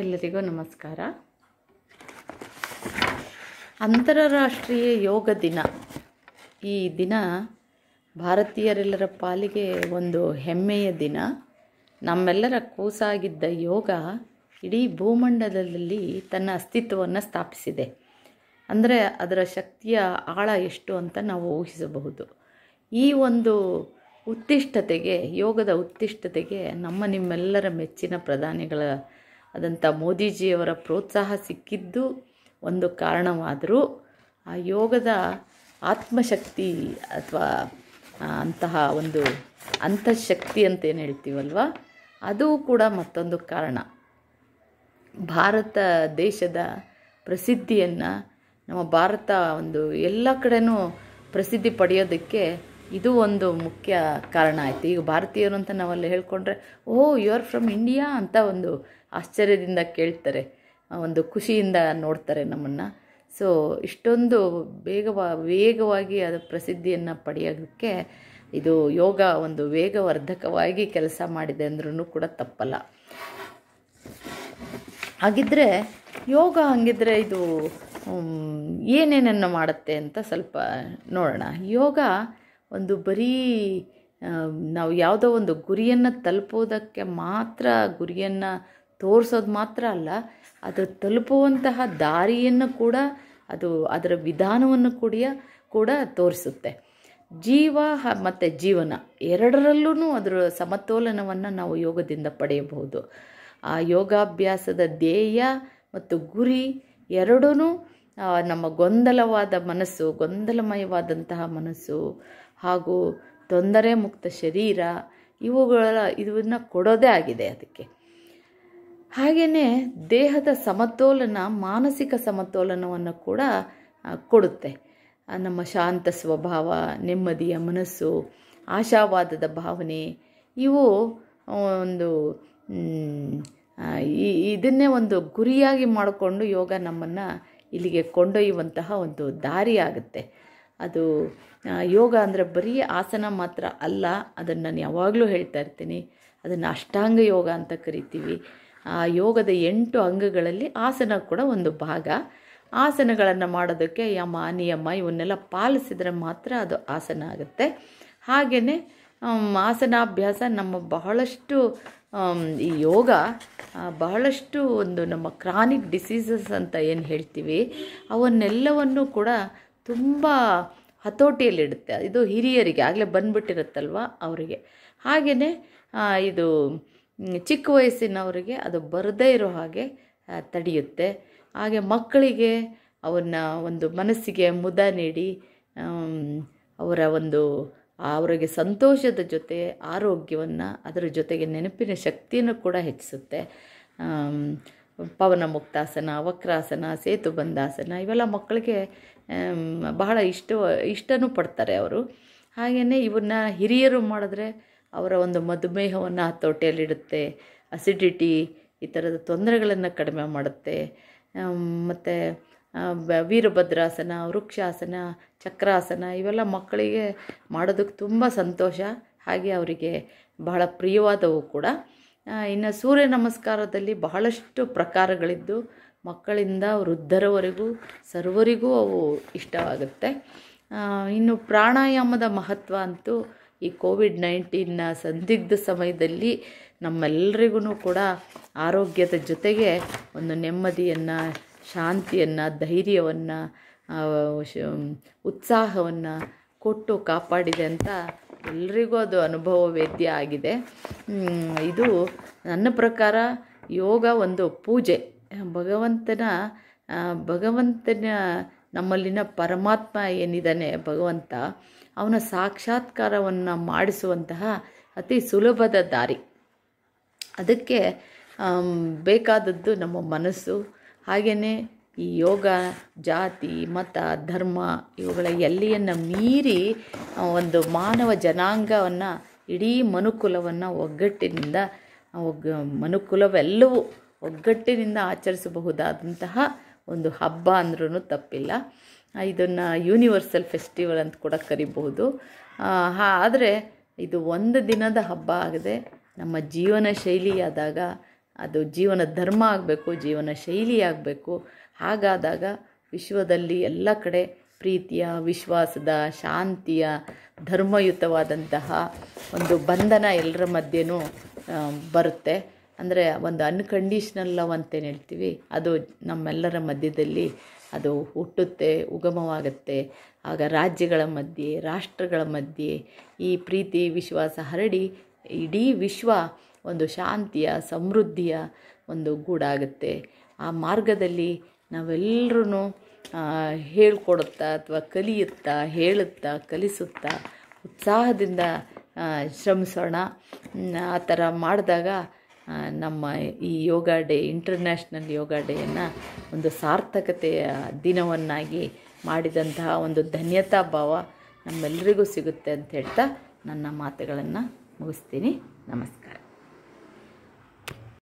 ಎಲ್ಲರಿಗೂ ನಮಸ್ಕಾರ ಅಂತಾರಾಷ್ಟ್ರೀಯ ಯೋಗ ದಿನ ಈ ದಿನ ಭಾರತೀಯರೆಲ್ಲರ ಪಾಲಿಗೆ ಒಂದು ಹೆಮ್ಮೆಯ ದಿನ ನಮ್ಮೆಲ್ಲರ ಕೂಸಾಗಿದ್ದ ಯೋಗ ಇಡೀ ಭೂಮಂಡಲದಲ್ಲಿ ತನ್ನ ಅಸ್ತಿತ್ವವನ್ನು ಸ್ಥಾಪಿಸಿದೆ ಅಂದರೆ ಅದರ ಶಕ್ತಿಯ ಆಳ ಎಷ್ಟು ಅಂತ ನಾವು ಊಹಿಸಬಹುದು ಈ ಒಂದು ಉತ್ತಿಷ್ಟತೆಗೆ ಯೋಗದ ಉತ್ತಿಷ್ಟತೆಗೆ ನಮ್ಮ ನಿಮ್ಮೆಲ್ಲರ ಮೆಚ್ಚಿನ ಪ್ರಧಾನಿಗಳ ಅದಂಥ ಮೋದಿಜಿಯವರ ಪ್ರೋತ್ಸಾಹ ಸಿಕ್ಕಿದ್ದು ಒಂದು ಕಾರಣವಾದರೂ ಆ ಯೋಗದ ಆತ್ಮಶಕ್ತಿ ಅಥವಾ ಅಂತಹ ಒಂದು ಅಂತಃಶಕ್ತಿ ಅಂತೇನು ಹೇಳ್ತೀವಲ್ವ ಅದು ಕೂಡ ಮತ್ತೊಂದು ಕಾರಣ ಭಾರತ ದೇಶದ ಪ್ರಸಿದ್ಧಿಯನ್ನು ನಮ್ಮ ಭಾರತ ಒಂದು ಎಲ್ಲ ಕಡೆಯೂ ಪ್ರಸಿದ್ಧಿ ಪಡೆಯೋದಕ್ಕೆ ಇದು ಒಂದು ಮುಖ್ಯ ಕಾರಣ ಆಯಿತು ಈಗ ಭಾರತೀಯರು ಅಂತ ನಾವಲ್ಲಿ ಹೇಳ್ಕೊಂಡ್ರೆ oh you are from India ಅಂತ ಒಂದು ಆಶ್ಚರ್ಯದಿಂದ ಕೇಳ್ತಾರೆ ಒಂದು ಖುಷಿಯಿಂದ ನೋಡ್ತಾರೆ ನಮ್ಮನ್ನು ಸೊ ಇಷ್ಟೊಂದು ಬೇಗ ವೇಗವಾಗಿ ಅದು ಪ್ರಸಿದ್ಧಿಯನ್ನು ಪಡೆಯೋದಕ್ಕೆ ಇದು ಯೋಗ ಒಂದು ವೇಗವರ್ಧಕವಾಗಿ ಕೆಲಸ ಮಾಡಿದೆ ಅಂದ್ರೂ ಕೂಡ ತಪ್ಪಲ್ಲ ಹಾಗಿದ್ದರೆ ಯೋಗ ಹಾಗಿದ್ರೆ ಇದು ಏನೇನನ್ನು ಮಾಡುತ್ತೆ ಅಂತ ಸ್ವಲ್ಪ ನೋಡೋಣ ಯೋಗ ಒಂದು ಬರೀ ನಾವು ಯಾವುದೋ ಒಂದು ಗುರಿಯನ್ನು ತಲುಪೋದಕ್ಕೆ ಮಾತ್ರ ಗುರಿಯನ್ನು ತೋರಿಸೋದು ಮಾತ್ರ ಅಲ್ಲ ಅದು ತಲುಪುವಂತಹ ದಾರಿಯನ್ನು ಕೂಡ ಅದು ಅದರ ವಿಧಾನವನ್ನು ಕೂಡ ಕೂಡ ತೋರಿಸುತ್ತೆ ಜೀವ ಮತ್ತು ಜೀವನ ಎರಡರಲ್ಲೂ ಅದರ ಸಮತೋಲನವನ್ನು ನಾವು ಯೋಗದಿಂದ ಪಡೆಯಬಹುದು ಆ ಯೋಗಾಭ್ಯಾಸದ ಧ್ಯೇಯ ಮತ್ತು ಗುರಿ ಎರಡೂ ನಮ್ಮ ಗೊಂದಲವಾದ ಮನಸ್ಸು ಗೊಂದಲಮಯವಾದಂತಹ ಮನಸ್ಸು ಹಾಗೂ ತೊಂದರೆ ಮುಕ್ತ ಶರೀರ ಇವುಗಳ ಇದನ್ನು ಕೊಡೋದೇ ಆಗಿದೆ ಅದಕ್ಕೆ ಹಾಗೆಯೇ ದೇಹದ ಸಮತೋಲನ ಮಾನಸಿಕ ಸಮತೋಲನವನ್ನು ಕೂಡ ಕೊಡುತ್ತೆ ನಮ್ಮ ಶಾಂತ ಸ್ವಭಾವ ನೆಮ್ಮದಿಯ ಮನಸ್ಸು ಆಶಾವಾದದ ಭಾವನೆ ಇವು ಒಂದು ಇದನ್ನೇ ಒಂದು ಗುರಿಯಾಗಿ ಮಾಡಿಕೊಂಡು ಯೋಗ ನಮ್ಮನ್ನು ಇಲ್ಲಿಗೆ ಕೊಂಡೊಯ್ಯುವಂತಹ ಒಂದು ದಾರಿ ಆಗುತ್ತೆ ಅದು ಯೋಗ ಅಂದರೆ ಬರೀ ಆಸನ ಮಾತ್ರ ಅಲ್ಲ ಅದನ್ನು ನಾನು ಯಾವಾಗಲೂ ಹೇಳ್ತಾ ಇರ್ತೀನಿ ಅದನ್ನು ಅಷ್ಟಾಂಗ ಯೋಗ ಅಂತ ಕರಿತೀವಿ ಆ ಯೋಗದ ಎಂಟು ಅಂಗಗಳಲ್ಲಿ ಆಸನ ಕೂಡ ಒಂದು ಭಾಗ ಆಸನಗಳನ್ನು ಮಾಡೋದಕ್ಕೆ ಯಮ ನಿಯಮ ಇವನ್ನೆಲ್ಲ ಪಾಲಿಸಿದರೆ ಮಾತ್ರ ಅದು ಆಸನ ಆಗುತ್ತೆ ಹಾಗೆಯೇ ಆಸನಾಭ್ಯಾಸ ನಮ್ಮ ಬಹಳಷ್ಟು ಈ ಯೋಗ ಬಹಳಷ್ಟು ಒಂದು ನಮ್ಮ ಕ್ರಾನಿಕ್ ಡಿಸೀಸಸ್ ಅಂತ ಏನು ಹೇಳ್ತೀವಿ ಅವನ್ನೆಲ್ಲವನ್ನು ಕೂಡ ತುಂಬ ಹತೋಟಿಯಲ್ಲಿಡುತ್ತೆ ಇದು ಹಿರಿಯರಿಗೆ ಆಗಲೇ ಬಂದ್ಬಿಟ್ಟಿರುತ್ತಲ್ವ ಅವರಿಗೆ ಹಾಗೆಯೇ ಇದು ಚಿಕ್ಕ ವಯಸ್ಸಿನವರಿಗೆ ಅದು ಬರದೇ ಇರೋ ಹಾಗೆ ತಡೆಯುತ್ತೆ ಹಾಗೆ ಮಕ್ಕಳಿಗೆ ಅವನ್ನ ಒಂದು ಮನಸ್ಸಿಗೆ ಮುದ ನೀಡಿ ಅವರ ಒಂದು ಅವರಿಗೆ ಸಂತೋಷದ ಜೊತೆ ಆರೋಗ್ಯವನ್ನು ಅದರ ಜೊತೆಗೆ ನೆನಪಿನ ಶಕ್ತಿಯನ್ನು ಕೂಡ ಹೆಚ್ಚಿಸುತ್ತೆ ಪವನ ಮುಕ್ತಾಸನ ವಕ್ರಾಸನ ಸೇತುಬಂಧಾಸನ ಇವೆಲ್ಲ ಮಕ್ಕಳಿಗೆ ಬಹಳ ಇಷ್ಟ ಇಷ್ಟನೂ ಪಡ್ತಾರೆ ಅವರು ಹಾಗೆಯೇ ಇವನ್ನ ಹಿರಿಯರು ಮಾಡಿದ್ರೆ ಅವರ ಒಂದು ಮಧುಮೇಹವನ್ನು ತೋಟಿಯಲ್ಲಿಡುತ್ತೆ ಅಸಿಡಿಟಿ ಈ ಥರದ ತೊಂದರೆಗಳನ್ನು ಕಡಿಮೆ ಮಾಡುತ್ತೆ ಮತ್ತು ವೀರಭದ್ರಾಸನ ವೃಕ್ಷಾಸನ ಚಕ್ರಾಸನ ಇವೆಲ್ಲ ಮಕ್ಕಳಿಗೆ ಮಾಡೋದಕ್ಕೆ ತುಂಬ ಸಂತೋಷ ಹಾಗೆ ಅವರಿಗೆ ಬಹಳ ಪ್ರಿಯವಾದವು ಕೂಡ ಇನ್ನು ಸೂರ್ಯ ನಮಸ್ಕಾರದಲ್ಲಿ ಬಹಳಷ್ಟು ಪ್ರಕಾರಗಳಿದ್ದು ಮಕ್ಕಳಿಂದ ವೃದ್ಧರವರೆಗೂ ಸರ್ವರಿಗೂ ಅವು ಇಷ್ಟವಾಗುತ್ತೆ ಇನ್ನು ಪ್ರಾಣಾಯಾಮದ ಮಹತ್ವ ಅಂತೂ ಈ ಕೋವಿಡ್ ನೈನ್ಟೀನ್ನ ಸಂದಿಗ್ಧ ಸಮಯದಲ್ಲಿ ನಮ್ಮೆಲ್ಲರಿಗೂ ಕೂಡ ಆರೋಗ್ಯದ ಜೊತೆಗೆ ಒಂದು ನೆಮ್ಮದಿಯನ್ನು ಶಾಂತಿಯನ್ನು ಧೈರ್ಯವನ್ನು ಉತ್ಸಾಹವನ್ನು ಕೊಟ್ಟು ಕಾಪಾಡಿದೆ ಅಂತ ಎಲ್ರಿಗೂ ಅದು ಅನುಭವ ವೇದ್ಯ ಆಗಿದೆ ಇದು ನನ್ನ ಪ್ರಕಾರ ಯೋಗ ಒಂದು ಪೂಜೆ ಭಗವಂತನ ಭಗವಂತನ ನಮ್ಮಲ್ಲಿನ ಪರಮಾತ್ಮ ಏನಿದ್ದಾನೆ ಭಗವಂತ ಅವನ ಸಾಕ್ಷಾತ್ಕಾರವನ್ನು ಮಾಡಿಸುವಂತಹ ಅತಿ ಸುಲಭದ ದಾರಿ ಅದಕ್ಕೆ ಬೇಕಾದದ್ದು ನಮ್ಮ ಮನಸ್ಸು ಹಾಗೆಯೇ ಈ ಯೋಗ ಜಾತಿ ಮತ ಧರ್ಮ ಇವುಗಳ ಎಲ್ಲಿಯನ್ನು ಮೀರಿ ಒಂದು ಮಾನವ ಜನಾಂಗವನ್ನು ಇಡೀ ಮನುಕುಲವನ್ನು ಒಗ್ಗಟ್ಟಿನಿಂದ ಒಗ್ಗ ಮನುಕುಲವೆಲ್ಲವೂ ಒಗ್ಗಟ್ಟಿನಿಂದ ಆಚರಿಸಬಹುದಾದಂತಹ ಒಂದು ಹಬ್ಬ ಅಂದ್ರೂ ತಪ್ಪಿಲ್ಲ ಇದನ್ನು ಯೂನಿವರ್ಸಲ್ ಫೆಸ್ಟಿವಲ್ ಅಂತ ಕೂಡ ಕರಿಬಹುದು ಆದರೆ ಇದು ಒಂದು ದಿನದ ಹಬ್ಬ ಆಗದೆ ನಮ್ಮ ಜೀವನ ಶೈಲಿಯಾದಾಗ ಅದು ಜೀವನ ಧರ್ಮ ಆಗಬೇಕು ಜೀವನ ಶೈಲಿ ಆಗಬೇಕು ಹಾಗಾದಾಗ ವಿಶ್ವದಲ್ಲಿ ಎಲ್ಲ ಕಡೆ ಪ್ರೀತಿಯ ವಿಶ್ವಾಸದ ಶಾಂತಿಯ ಧರ್ಮಯುತವಾದಂತಹ ಒಂದು ಬಂಧನ ಎಲ್ಲರ ಮಧ್ಯೆನೂ ಬರುತ್ತೆ ಅಂದರೆ ಒಂದು ಅನ್ಕಂಡೀಷ್ನಲ್ ಲವ್ ಅಂತೇನು ಹೇಳ್ತೀವಿ ಅದು ನಮ್ಮೆಲ್ಲರ ಮಧ್ಯದಲ್ಲಿ ಅದು ಹುಟ್ಟುತ್ತೆ ಉಗಮವಾಗುತ್ತೆ ಆಗ ರಾಜ್ಯಗಳ ಮಧ್ಯೆ ರಾಷ್ಟ್ರಗಳ ಮಧ್ಯೆ ಈ ಪ್ರೀತಿ ವಿಶ್ವಾಸ ಹರಡಿ ಇಡೀ ವಿಶ್ವ ಒಂದು ಶಾಂತಿಯ ಸಮೃದ್ಧಿಯ ಒಂದು ಆಗುತ್ತೆ ಆ ಮಾರ್ಗದಲ್ಲಿ ನಾವೆಲ್ಲರೂ ಹೇಳ್ಕೊಡುತ್ತಾ ಅಥವಾ ಕಲಿಯುತ್ತಾ ಹೇಳುತ್ತಾ ಕಲಿಸುತ್ತಾ ಉತ್ಸಾಹದಿಂದ ಶ್ರಮಿಸೋಣ ಆ ಥರ ಮಾಡಿದಾಗ ನಮ್ಮ ಈ ಯೋಗ ಡೇ ಇಂಟರ್ನ್ಯಾಷನಲ್ ಯೋಗ ಡೇಯನ್ನು ಒಂದು ಸಾರ್ಥಕತೆಯ ದಿನವನ್ನಾಗಿ ಮಾಡಿದಂತಹ ಒಂದು ಧನ್ಯತಾ ಭಾವ ನಮ್ಮೆಲ್ಲರಿಗೂ ಸಿಗುತ್ತೆ ಅಂತ ಹೇಳ್ತಾ ನನ್ನ ಮಾತುಗಳನ್ನು ಮುಗಿಸ್ತೀನಿ ನಮಸ್ಕಾರ